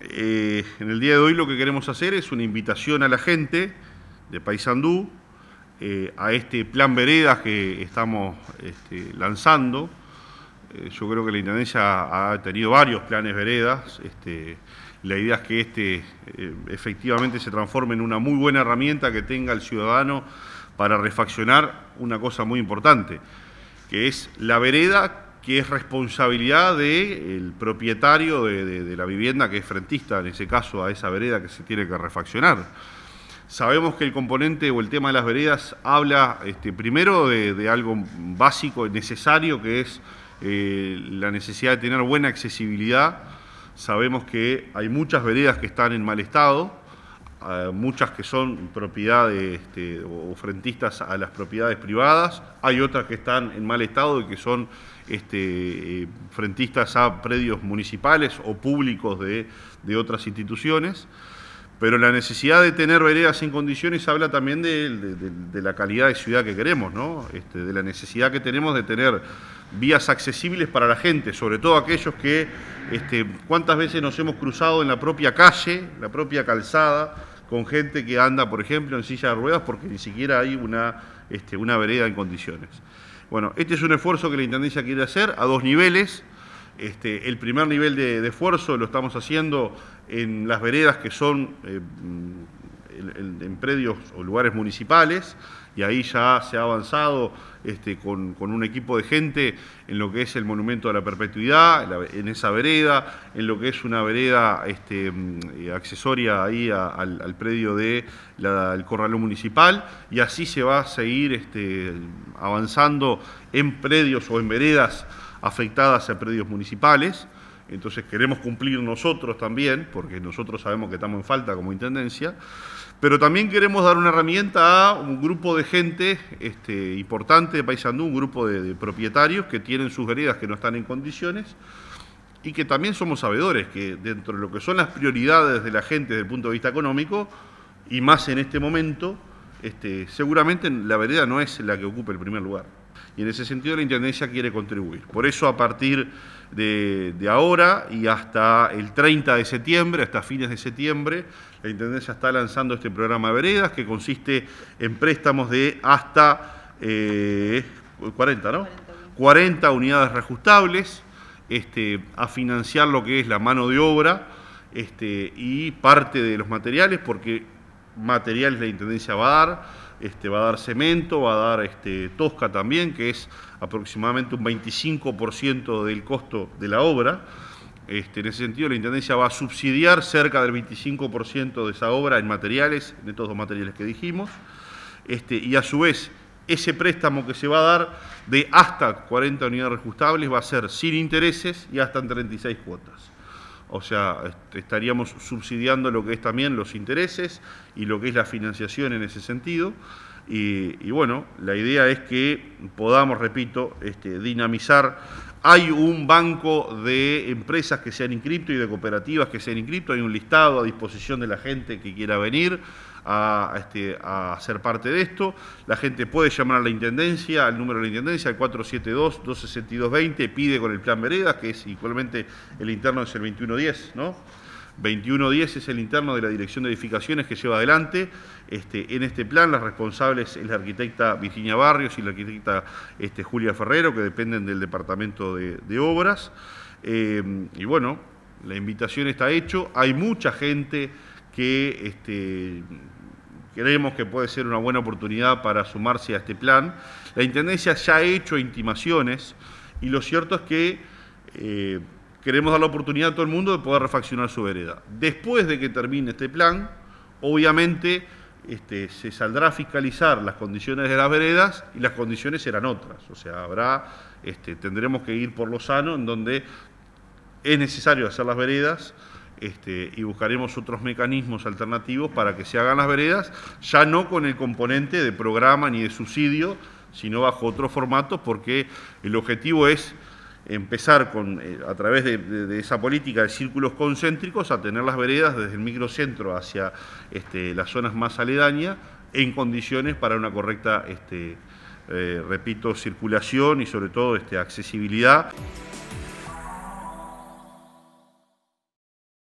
Eh, en el día de hoy lo que queremos hacer es una invitación a la gente de Paysandú eh, a este plan veredas que estamos este, lanzando. Eh, yo creo que la Intendencia ha tenido varios planes veredas. Este, la idea es que este efectivamente se transforme en una muy buena herramienta que tenga el ciudadano para refaccionar una cosa muy importante, que es la vereda que es responsabilidad del propietario de, la vivienda que es frentista, en ese caso a esa vereda que se tiene que refaccionar. Sabemos que el componente o el tema de las veredas habla este, primero de, algo básico, necesario, que es eh, la necesidad de tener buena accesibilidad. Sabemos que hay muchas veredas que están en mal estado, muchas que son propiedades este, o frentistas a las propiedades privadas, hay otras que están en mal estado y que son este, eh, frentistas a predios municipales o públicos de, otras instituciones. Pero la necesidad de tener veredas sin condiciones habla también de, la calidad de ciudad que queremos, ¿no? Este, de la necesidad que tenemos de tener vías accesibles para la gente, sobre todo aquellos que, este, cuántas veces nos hemos cruzado en la propia calle, la propia calzada, con gente que anda, por ejemplo, en silla de ruedas porque ni siquiera hay una, este, una vereda en condiciones. Bueno, este es un esfuerzo que la Intendencia quiere hacer a dos niveles. Este, el primer nivel de, esfuerzo lo estamos haciendo en las veredas que son eh, en, predios o lugares municipales y ahí ya se ha avanzado este, con, un equipo de gente en lo que es el Monumento a la Perpetuidad, en esa vereda, en lo que es una vereda este, mm, eh, accesoria ahí al, predio del el Corralón Municipal y así se va a seguir este, avanzando en predios o en veredas afectadas a predios municipales entonces queremos cumplir nosotros también, porque nosotros sabemos que estamos en falta como Intendencia, pero también queremos dar una herramienta a un grupo de gente este, importante de Paisandú, un grupo de, propietarios que tienen sus veredas que no están en condiciones y que también somos sabedores que dentro de lo que son las prioridades de la gente desde el punto de vista económico, y más en este momento, este, seguramente la vereda no es la que ocupe el primer lugar. Y en ese sentido la Intendencia quiere contribuir. Por eso a partir de, ahora y hasta el 30 de septiembre, hasta fines de septiembre, la Intendencia está lanzando este programa veredas que consiste en préstamos de hasta 40, eh, ¿no? 40 unidades reajustables este, a financiar lo que es la mano de obra este, y parte de los materiales, porque materiales la Intendencia va a dar, este, va a dar cemento, va a dar este, tosca también, que es aproximadamente un 25% del costo de la obra. Este, en ese sentido, la Intendencia va a subsidiar cerca del 25% de esa obra en materiales, de todos los materiales que dijimos, este, y a su vez ese préstamo que se va a dar de hasta 40 unidades ajustables va a ser sin intereses y hasta en 36 cuotas o sea, estaríamos subsidiando lo que es también los intereses y lo que es la financiación en ese sentido. Y, bueno, la idea es que podamos, repito, este, dinamizar. Hay un banco de empresas que se han inscripto y de cooperativas que se han inscrito, hay un listado a disposición de la gente que quiera venir. A, este, a, ser parte de esto. La gente puede llamar a la Intendencia, al número de la Intendencia, al 472-262-20, pide con el plan Veredas, que es igualmente el interno es el 2110, ¿no? 2110 es el interno de la Dirección de Edificaciones que lleva adelante este, en este plan. Las responsables es la arquitecta Virginia Barrios y la arquitecta este, Julia Ferrero, que dependen del Departamento de, Obras. Eh, y bueno, la invitación está hecho. Hay mucha gente que este, creemos que puede ser una buena oportunidad para sumarse a este plan. La Intendencia ya ha hecho intimaciones y lo cierto es que... Eh, queremos dar la oportunidad a todo el mundo de poder refaccionar su vereda. Después de que termine este plan, obviamente este, se saldrá a fiscalizar las condiciones de las veredas y las condiciones serán otras. O sea, habrá, este, tendremos que ir por lo sano, en donde es necesario hacer las veredas. Este, y buscaremos otros mecanismos alternativos para que se hagan las veredas, ya no con el componente de programa ni de subsidio, sino bajo otro formato porque el objetivo es empezar con, eh, a través de, esa política de círculos concéntricos a tener las veredas desde el microcentro hacia este, las zonas más aledañas en condiciones para una correcta, este, eh, repito, circulación y sobre todo este, accesibilidad.